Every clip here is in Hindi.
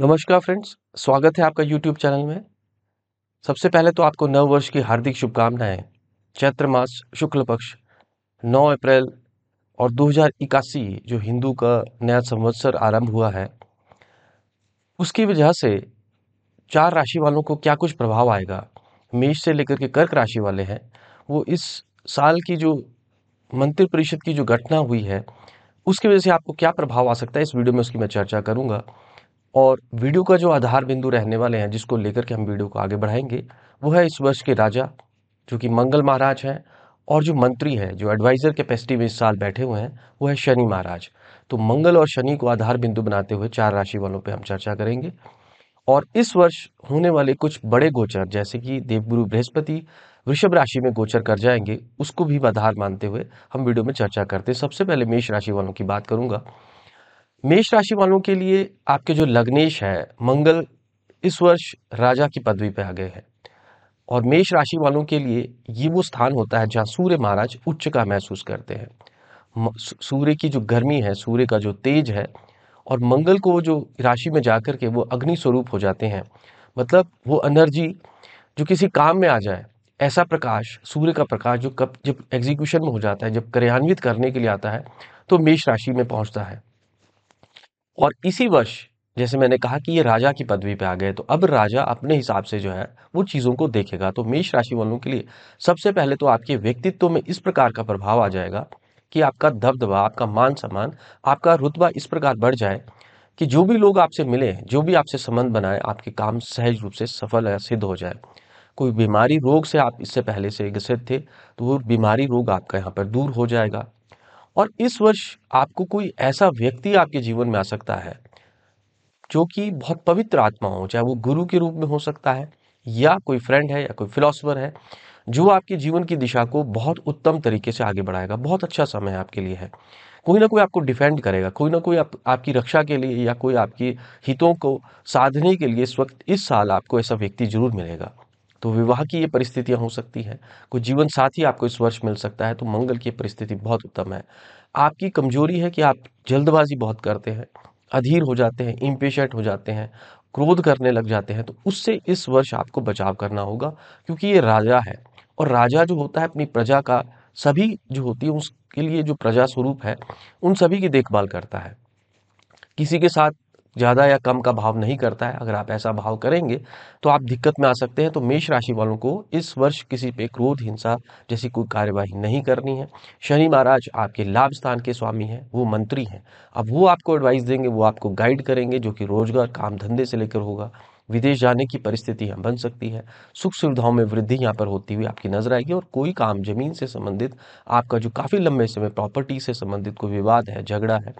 नमस्कार फ्रेंड्स स्वागत है आपका यूट्यूब चैनल में सबसे पहले तो आपको नव वर्ष की हार्दिक शुभकामनाएं चैत्र मास शुक्ल पक्ष 9 अप्रैल और दो जो हिंदू का नया संवत्सर आरंभ हुआ है उसकी वजह से चार राशि वालों को क्या कुछ प्रभाव आएगा मेष से लेकर के कर्क राशि वाले हैं वो इस साल की जो मंत्रिपरिषद परिषद की जो घटना हुई है उसकी वजह से आपको क्या प्रभाव आ सकता है इस वीडियो में उसकी मैं चर्चा करूँगा और वीडियो का जो आधार बिंदु रहने वाले हैं जिसको लेकर के हम वीडियो को आगे बढ़ाएंगे वो है इस वर्ष के राजा जो कि मंगल महाराज हैं और जो मंत्री है जो एडवाइज़र कैपेसिटी में इस साल बैठे हुए हैं वो है शनि महाराज तो मंगल और शनि को आधार बिंदु बनाते हुए चार राशि वालों पर हम चर्चा करेंगे और इस वर्ष होने वाले कुछ बड़े गोचर जैसे कि देवगुरु बृहस्पति वृषभ राशि में गोचर कर जाएंगे उसको भी आधार मानते हुए हम वीडियो में चर्चा करते हैं सबसे पहले मेष राशि वालों की बात करूंगा मेष राशि वालों के लिए आपके जो लग्नेश है मंगल इस वर्ष राजा की पदवी पर आ गए हैं और मेष राशि वालों के लिए ये वो स्थान होता है जहाँ सूर्य महाराज उच्च का महसूस करते हैं सूर्य की जो गर्मी है सूर्य का जो तेज है और मंगल को जो राशि में जाकर के वो अग्नि स्वरूप हो जाते हैं मतलब वो एनर्जी जो किसी काम में आ जाए ऐसा प्रकाश सूर्य का प्रकाश जो कब जब एग्जीक्यूशन में हो जाता है जब क्रियान्वित करने के लिए आता है तो मेष राशि में पहुंचता है और इसी वर्ष जैसे मैंने कहा कि ये राजा की पदवी पे आ गए तो अब राजा अपने हिसाब से जो है वो चीज़ों को देखेगा तो मेष राशि वालों के लिए सबसे पहले तो आपके व्यक्तित्व में इस प्रकार का प्रभाव आ जाएगा कि आपका दबदबा आपका मान सम्मान आपका रुतबा इस प्रकार बढ़ जाए कि जो भी लोग आपसे मिले जो भी आपसे संबंध बनाए आपके काम सहज रूप से सफल या सिद्ध हो जाए कोई बीमारी रोग से आप इससे पहले से ग्रसित थे तो वो बीमारी रोग आपका यहाँ पर दूर हो जाएगा और इस वर्ष आपको कोई ऐसा व्यक्ति आपके जीवन में आ सकता है जो कि बहुत पवित्र आत्मा हो चाहे वो गुरु के रूप में हो सकता है या कोई फ्रेंड है या कोई फिलोसफर है जो आपके जीवन की दिशा को बहुत उत्तम तरीके से आगे बढ़ाएगा बहुत अच्छा समय आपके लिए है कोई ना कोई आपको डिफेंड करेगा कोई ना कोई आप, आपकी रक्षा के लिए या कोई आपके हितों को साधने के लिए इस वक्त इस साल आपको ऐसा व्यक्ति जरूर मिलेगा तो विवाह की ये परिस्थितियाँ हो सकती हैं कोई जीवन साथी आपको इस वर्ष मिल सकता है तो मंगल की परिस्थिति बहुत उत्तम है आपकी कमजोरी है कि आप जल्दबाजी बहुत करते हैं अधीर हो जाते हैं इम्पेशेंट हो जाते हैं क्रोध करने लग जाते हैं तो उससे इस वर्ष आपको बचाव करना होगा क्योंकि ये राजा है और राजा जो होता है अपनी प्रजा का सभी जो होती है उसके लिए जो प्रजा स्वरूप है उन सभी की देखभाल करता है किसी के साथ ज़्यादा या कम का भाव नहीं करता है अगर आप ऐसा भाव करेंगे तो आप दिक्कत में आ सकते हैं तो मेष राशि वालों को इस वर्ष किसी पे क्रोध हिंसा जैसी कोई कार्यवाही नहीं करनी है शनि महाराज आपके लाभ स्थान के स्वामी हैं वो मंत्री हैं अब वो आपको एडवाइस देंगे वो आपको गाइड करेंगे जो कि रोजगार काम धंधे से लेकर होगा विदेश जाने की यहाँ बन सकती है सुख सुविधाओं में वृद्धि यहाँ पर होती हुई आपकी नजर आएगी और कोई काम जमीन से संबंधित आपका जो काफ़ी लंबे समय प्रॉपर्टी से संबंधित कोई विवाद है झगड़ा है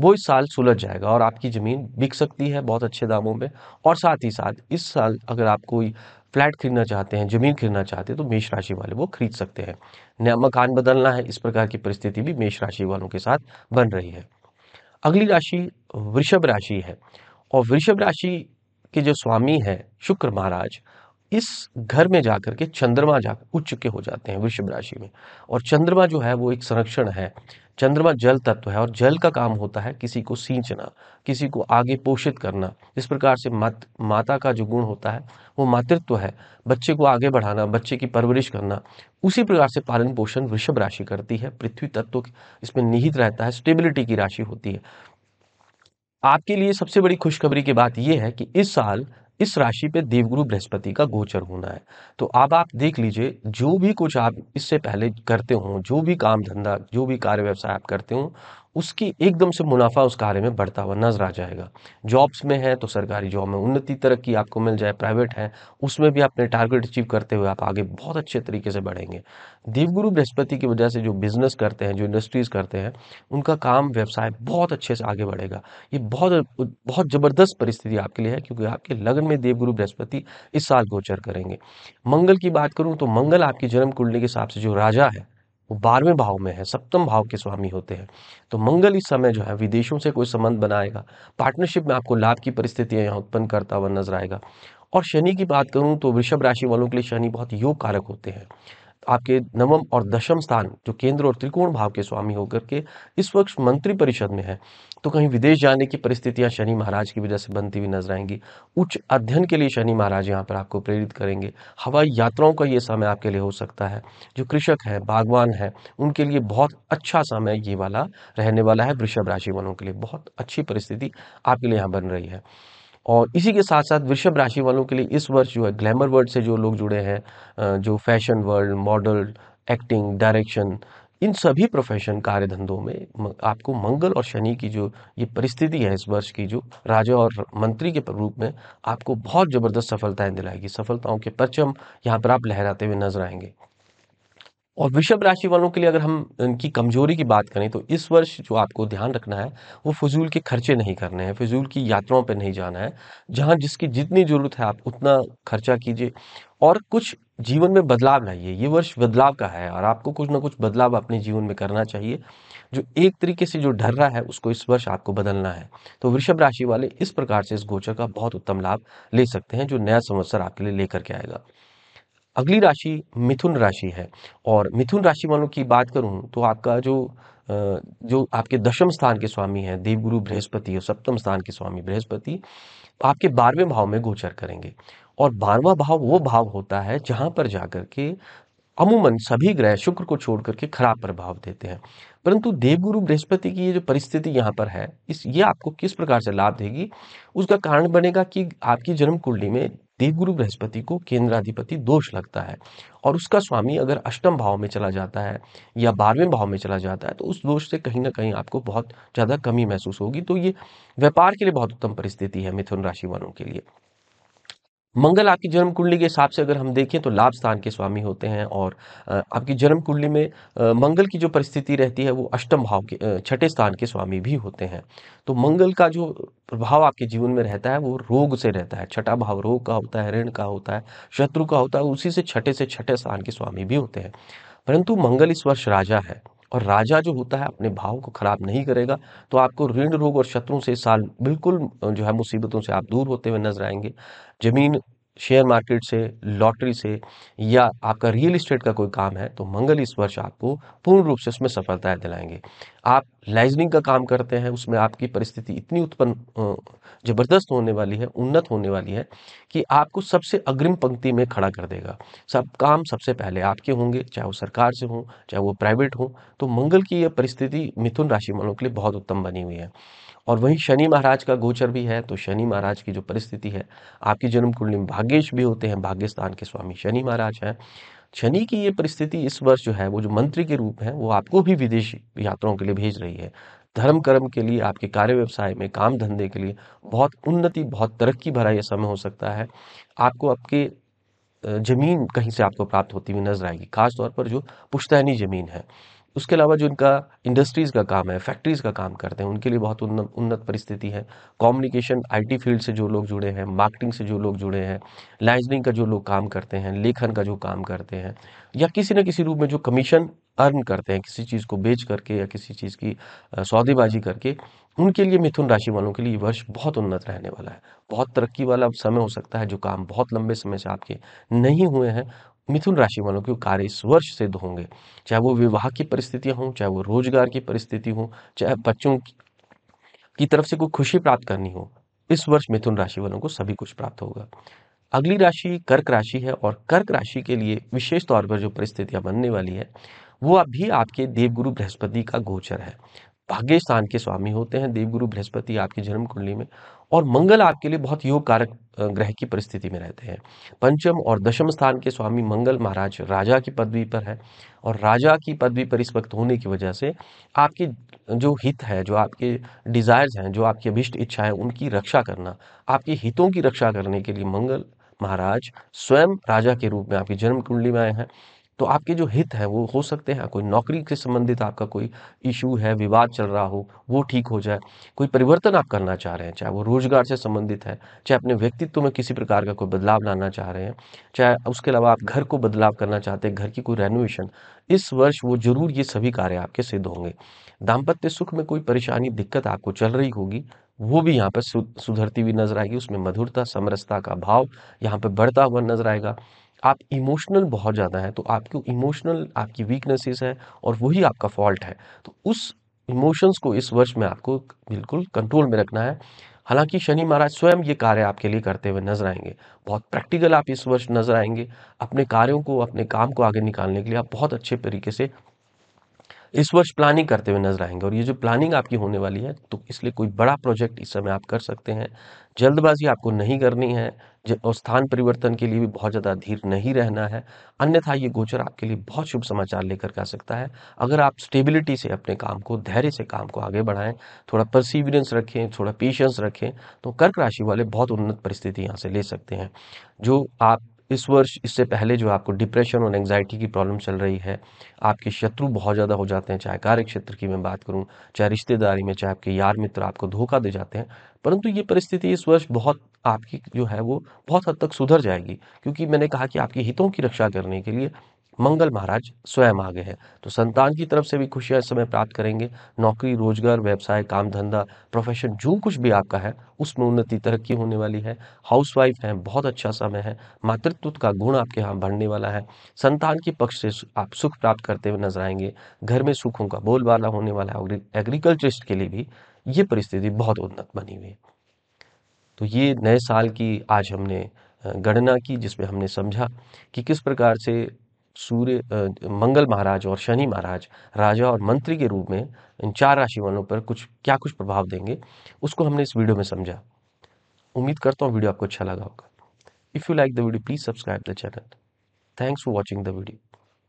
वो इस साल सुलझ जाएगा और आपकी ज़मीन बिक सकती है बहुत अच्छे दामों में और साथ ही साथ इस साल अगर आप कोई फ्लैट खरीदना चाहते हैं ज़मीन खरीदना चाहते हैं तो मेष राशि वाले वो खरीद सकते हैं नया मकान बदलना है इस प्रकार की परिस्थिति भी मेष राशि वालों के साथ बन रही है अगली राशि वृषभ राशि है और वृषभ राशि के जो स्वामी हैं शुक्र महाराज इस घर में जाकर के चंद्रमा जाकर उच्च के हो जाते हैं वृषभ राशि में और चंद्रमा जो है वो एक संरक्षण है चंद्रमा जल तत्व है और जल का काम होता है किसी को सींचना किसी को आगे पोषित करना इस प्रकार से मात, माता का जो गुण होता है वो मातृत्व है बच्चे को आगे बढ़ाना बच्चे की परवरिश करना उसी प्रकार से पालन पोषण वृषभ राशि करती है पृथ्वी तत्व इसमें निहित रहता है स्टेबिलिटी की राशि होती है आपके लिए सबसे बड़ी खुशखबरी की बात यह है कि इस साल इस राशि पे देवगुरु बृहस्पति का गोचर होना है तो अब आप देख लीजिए जो भी कुछ आप इससे पहले करते हो जो भी काम धंधा जो भी कार्य व्यवसाय आप करते हो उसकी एकदम से मुनाफा उस कार्य में बढ़ता हुआ नजर आ जाएगा जॉब्स में है तो सरकारी जॉब में उन्नति तरक्की आपको मिल जाए प्राइवेट है उसमें भी आपने टारगेट अचीव करते हुए आप आगे बहुत अच्छे तरीके से बढ़ेंगे देवगुरु बृहस्पति की वजह से जो बिजनेस करते हैं जो इंडस्ट्रीज़ करते हैं उनका काम व्यवसाय बहुत अच्छे से आगे बढ़ेगा ये बहुत बहुत ज़बरदस्त परिस्थिति आपके लिए है क्योंकि आपके लगन में देवगुरु बृहस्पति इस साल गोचर करेंगे मंगल की बात करूँ तो मंगल आपकी जन्म कुंडली के हिसाब से जो राजा है वो बारहवें भाव में है सप्तम भाव के स्वामी होते हैं तो मंगल इस समय जो है विदेशों से कोई संबंध बनाएगा पार्टनरशिप में आपको लाभ की परिस्थितियां यहाँ उत्पन्न करता हुआ नजर आएगा और शनि की बात करूँ तो वृषभ राशि वालों के लिए शनि बहुत योग कारक होते हैं आपके नवम और दशम स्थान जो केंद्र और त्रिकोण भाव के स्वामी होकर के इस वक्त मंत्री परिषद में है तो कहीं विदेश जाने की परिस्थितियां शनि महाराज की वजह से बनती हुई नजर आएंगी उच्च अध्ययन के लिए शनि महाराज यहाँ पर आपको प्रेरित करेंगे हवाई यात्राओं का ये समय आपके लिए हो सकता है जो कृषक है बागवान है उनके लिए बहुत अच्छा समय ये वाला रहने वाला है वृषभ राशि वालों के लिए बहुत अच्छी परिस्थिति आपके लिए यहाँ बन रही है और इसी के साथ साथ वृषभ राशि वालों के लिए इस वर्ष जो है ग्लैमर वर्ल्ड से जो लोग जुड़े हैं जो fashion world model acting direction इन सभी प्रोफेशन कार्य धंधों में आपको मंगल और शनि की जो ये परिस्थिति है इस वर्ष की जो राजा और मंत्री के रूप में आपको बहुत ज़बरदस्त सफलताएं दिलाएगी सफलताओं के परचम यहाँ पर आप लहराते हुए नजर आएंगे और वृषभ राशि वालों के लिए अगर हम इनकी कमजोरी की बात करें तो इस वर्ष जो आपको ध्यान रखना है वो फजूल के खर्चे नहीं करने हैं फजूल की यात्राओं पर नहीं जाना है जहाँ जिसकी जितनी ज़रूरत है आप उतना खर्चा कीजिए और कुछ जीवन में बदलाव लाइए ये वर्ष बदलाव का है और आपको कुछ ना कुछ बदलाव अपने जीवन में करना चाहिए जो एक तरीके से जो रहा है उसको इस वर्ष आपको बदलना है तो वृषभ राशि वाले इस प्रकार से इस गोचर का बहुत उत्तम लाभ ले सकते हैं जो नया संवत्सर आपके लिए लेकर के आएगा अगली राशि मिथुन राशि है और मिथुन राशि वालों की बात करूं तो आपका जो जो आपके दशम स्थान के स्वामी हैं देवगुरु बृहस्पति और सप्तम स्थान के स्वामी बृहस्पति आपके बारहवें भाव में गोचर करेंगे और बारहवा भाव वो भाव होता है जहां पर जाकर के अमूमन सभी ग्रह शुक्र को छोड़ करके खराब प्रभाव देते हैं परंतु देवगुरु बृहस्पति की ये जो परिस्थिति यहाँ पर है इस ये आपको किस प्रकार से लाभ देगी उसका कारण बनेगा कि आपकी जन्म कुंडली में देव गुरु बृहस्पति को केंद्राधिपति दोष लगता है और उसका स्वामी अगर अष्टम भाव में चला जाता है या बारहवें भाव में चला जाता है तो उस दोष से कहीं ना कहीं आपको बहुत ज़्यादा कमी महसूस होगी तो ये व्यापार के लिए बहुत उत्तम परिस्थिति है मिथुन राशि वालों के लिए मंगल आपकी जन्म कुंडली के हिसाब से अगर हम देखें तो लाभ स्थान के स्वामी होते हैं और आपकी जन्म कुंडली में मंगल की जो परिस्थिति रहती है वो अष्टम भाव के छठे स्थान के स्वामी भी होते हैं तो मंगल का जो प्रभाव आपके जीवन में रहता है वो रोग से रहता है छठा भाव रोग का होता है ऋण का होता है शत्रु का होता है उसी से छठे से छठे स्थान के स्वामी भी होते हैं परंतु मंगल इस वर्ष राजा है और राजा जो होता है अपने भाव को खराब नहीं करेगा तो आपको ऋण रोग और शत्रुओं से साल बिल्कुल जो है मुसीबतों से आप दूर होते हुए नजर आएंगे जमीन शेयर मार्केट से लॉटरी से या आपका रियल इस्टेट का कोई काम है तो मंगल इस वर्ष आपको पूर्ण रूप से उसमें सफलताएं दिलाएंगे आप लाइजनिंग का काम करते हैं उसमें आपकी परिस्थिति इतनी उत्पन्न जबरदस्त होने वाली है उन्नत होने वाली है कि आपको सबसे अग्रिम पंक्ति में खड़ा कर देगा सब काम सबसे पहले आपके होंगे चाहे वो सरकार से हों चाहे वो प्राइवेट हों तो मंगल की यह परिस्थिति मिथुन राशि वालों के लिए बहुत उत्तम बनी हुई है और वहीं शनि महाराज का गोचर भी है तो शनि महाराज की जो परिस्थिति है आपकी जन्म कुंडली में भाग्यश भी होते हैं भाग्यस्थान के स्वामी शनि महाराज हैं शनि की ये परिस्थिति इस वर्ष जो है वो जो मंत्री के रूप है वो आपको भी विदेशी यात्राओं के लिए भेज रही है धर्म कर्म के लिए आपके कार्य व्यवसाय में काम धंधे के लिए बहुत उन्नति बहुत तरक्की भरा यह समय हो सकता है आपको आपके जमीन कहीं से आपको प्राप्त होती हुई नजर आएगी खासतौर पर जो पुश्तैनी जमीन है उसके अलावा जो इनका इंडस्ट्रीज़ का काम है फैक्ट्रीज़ का काम करते हैं उनके लिए बहुत उन्नत उन्नत परिस्थिति है कम्युनिकेशन आईटी फील्ड से जो लोग जुड़े हैं मार्केटिंग से जो लोग जुड़े हैं लाइजनिंग का जो लोग काम करते हैं लेखन का जो काम करते हैं या किसी न किसी रूप में जो कमीशन अर्न करते हैं किसी चीज़ को बेच करके या किसी चीज़ की सौदेबाजी करके उनके लिए मिथुन राशि वालों के लिए वर्ष बहुत उन्नत रहने वाला है बहुत तरक्की वाला समय हो सकता है जो काम बहुत लंबे समय से आपके नहीं हुए हैं मिथुन राशि वालों के कार्य इस वर्ष सिद्ध होंगे चाहे वो विवाह की परिस्थितियां हों चाहे वो रोजगार की परिस्थिति हो चाहे बच्चों की तरफ से कोई खुशी प्राप्त करनी हो इस वर्ष मिथुन राशि वालों को सभी कुछ प्राप्त होगा अगली राशि कर्क राशि है और कर्क राशि के लिए विशेष तौर पर जो परिस्थितियां बनने वाली है वो अभी आपके देवगुरु बृहस्पति का गोचर है भाग्य स्थान के स्वामी होते हैं देवगुरु बृहस्पति आपकी जन्म कुंडली में और मंगल आपके लिए बहुत योग कारक ग्रह की परिस्थिति में रहते हैं पंचम और दशम स्थान के स्वामी मंगल महाराज राजा की पदवी पर है और राजा की पदवी पर इस वक्त होने की वजह से आपके जो हित है जो आपके डिज़ायर्स हैं जो आपकी अभिष्ट इच्छा है उनकी रक्षा करना आपके हितों की रक्षा करने के लिए मंगल महाराज स्वयं राजा के रूप में आपकी जन्म कुंडली में आए हैं तो आपके जो हित है वो हो सकते हैं कोई नौकरी से संबंधित आपका कोई इशू है विवाद चल रहा हो वो ठीक हो जाए कोई परिवर्तन आप करना चाह रहे हैं चाहे वो रोजगार से संबंधित है चाहे अपने व्यक्तित्व में किसी प्रकार का कोई बदलाव लाना चाह रहे हैं चाहे उसके अलावा आप घर को बदलाव करना चाहते हैं घर की कोई रेनोवेशन इस वर्ष वो जरूर ये सभी कार्य आपके सिद्ध होंगे दाम्पत्य सुख में कोई परेशानी दिक्कत आपको चल रही होगी वो भी यहाँ पर सुधरती हुई नजर आएगी उसमें मधुरता समरसता का भाव यहाँ पर बढ़ता हुआ नजर आएगा आप इमोशनल बहुत ज़्यादा हैं तो आपको इमोशनल आपकी वीकनेसेस है और वही आपका फॉल्ट है तो उस इमोशंस को इस वर्ष में आपको बिल्कुल कंट्रोल में रखना है हालांकि शनि महाराज स्वयं ये कार्य आपके लिए करते हुए नजर आएंगे बहुत प्रैक्टिकल आप इस वर्ष नजर आएंगे अपने कार्यों को अपने काम को आगे निकालने के लिए आप बहुत अच्छे तरीके से इस वर्ष प्लानिंग करते हुए नजर आएंगे और ये जो प्लानिंग आपकी होने वाली है तो इसलिए कोई बड़ा प्रोजेक्ट इस समय आप कर सकते हैं जल्दबाजी आपको नहीं करनी है और स्थान परिवर्तन के लिए भी बहुत ज़्यादा धीर नहीं रहना है अन्यथा ये गोचर आपके लिए बहुत शुभ समाचार लेकर आ सकता है अगर आप स्टेबिलिटी से अपने काम को धैर्य से काम को आगे बढ़ाएं थोड़ा परसिवियरेंस रखें थोड़ा पेशेंस रखें तो कर्क राशि वाले बहुत उन्नत परिस्थिति यहाँ से ले सकते हैं जो आप इस वर्ष इससे पहले जो आपको डिप्रेशन और एंग्जाइटी की प्रॉब्लम चल रही है आपके शत्रु बहुत ज़्यादा हो जाते हैं चाहे कार्य क्षेत्र की मैं बात करूँ चाहे रिश्तेदारी में चाहे आपके यार मित्र आपको धोखा दे जाते हैं परंतु ये परिस्थिति इस वर्ष बहुत आपकी जो है वो बहुत हद तक सुधर जाएगी क्योंकि मैंने कहा कि आपके हितों की रक्षा करने के लिए मंगल महाराज स्वयं आ गए हैं तो संतान की तरफ से भी खुशियां इस समय प्राप्त करेंगे नौकरी रोजगार व्यवसाय काम धंधा प्रोफेशन जो कुछ भी आपका है उसमें उन्नति तरक्की होने वाली है हाउसवाइफ हैं बहुत अच्छा समय है मातृत्व का गुण आपके यहाँ बढ़ने वाला है संतान के पक्ष से आप सुख प्राप्त करते हुए नजर आएंगे घर में सुखों का बोलबाला होने वाला है एग्रीकल्चरिस्ट के लिए भी ये परिस्थिति बहुत उन्नत बनी हुई है तो ये नए साल की आज हमने गणना की जिसमें हमने समझा कि किस प्रकार से सूर्य मंगल महाराज और शनि महाराज राजा और मंत्री के रूप में इन चार राशि वालों पर कुछ क्या कुछ प्रभाव देंगे उसको हमने इस वीडियो में समझा उम्मीद करता हूँ वीडियो आपको अच्छा लगा होगा if you like the video please subscribe the channel thanks for watching the video